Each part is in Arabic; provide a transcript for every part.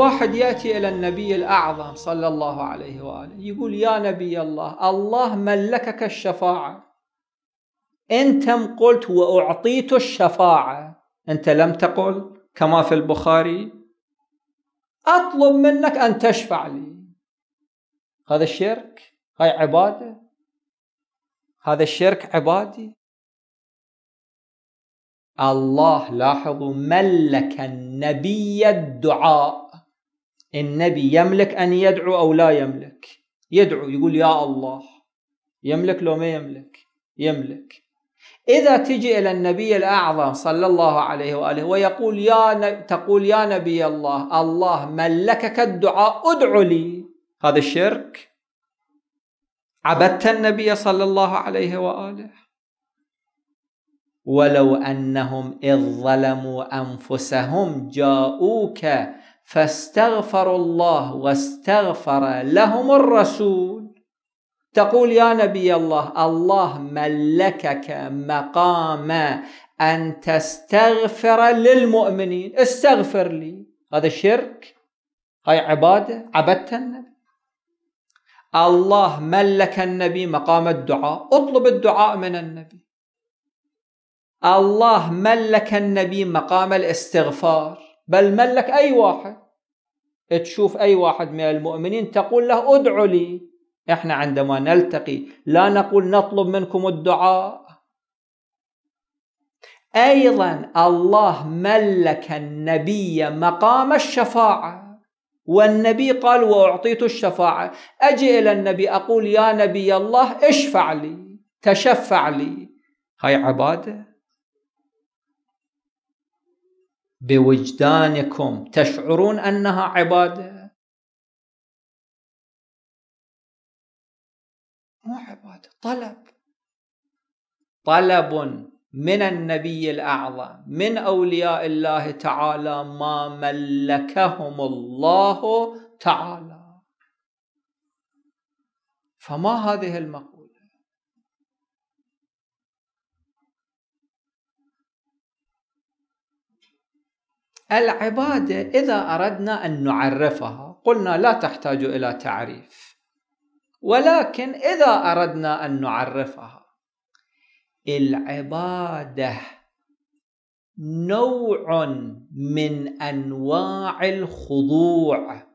واحد يأتي إلى النبي الأعظم صلى الله عليه وآله يقول يا نبي الله الله ملكك الشفاعة أنت قلت وأعطيت الشفاعة أنت لم تقل كما في البخاري أطلب منك أن تشفع لي هذا الشرك هاي عبادة هذا الشرك عبادي الله لاحظوا ملك النبي الدعاء النبي يملك أن يدعو أو لا يملك يدعو يقول يا الله يملك لو ما يملك يملك إذا تجي إلى النبي الأعظم صلى الله عليه وآله ويقول يا نبي تقول يا نبي الله الله ملكك الدعاء ادعو لي هذا الشرك عبدت النبي صلى الله عليه وآله ولو أنهم إذ ظلموا أنفسهم جاءوك فاستغفروا الله واستغفر لهم الرسول تقول يا نبي الله الله ملكك مقام أن تستغفر للمؤمنين استغفر لي هذا شرك هاي عبادة عبدت النبي الله ملك النبي مقام الدعاء اطلب الدعاء من النبي الله ملك النبي مقام الاستغفار بل ملك أي واحد تشوف أي واحد من المؤمنين تقول له ادعوا لي احنا عندما نلتقي لا نقول نطلب منكم الدعاء أيضا الله ملك النبي مقام الشفاعة والنبي قال وأعطيت الشفاعة أجي إلى النبي أقول يا نبي الله اشفع لي تشفع لي هاي عبادة بوجدانكم تشعرون انها عباده مو عباده طلب طلب من النبي الاعظم من اولياء الله تعالى ما ملكهم الله تعالى فما هذه المقولة العبادة إذا أردنا أن نعرفها قلنا لا تحتاج إلى تعريف ولكن إذا أردنا أن نعرفها العبادة نوع من أنواع الخضوع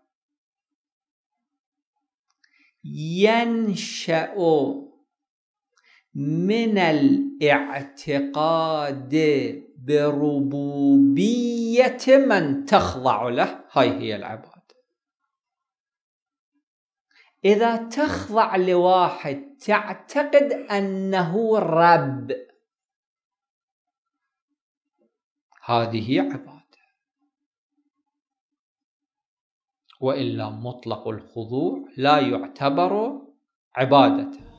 ينشأ من الاعتقاد بربوبية من تخضع له هاي هي العبادة إذا تخضع لواحد تعتقد أنه رب هذه عبادة وإلا مطلق الخضوع لا يعتبر عبادة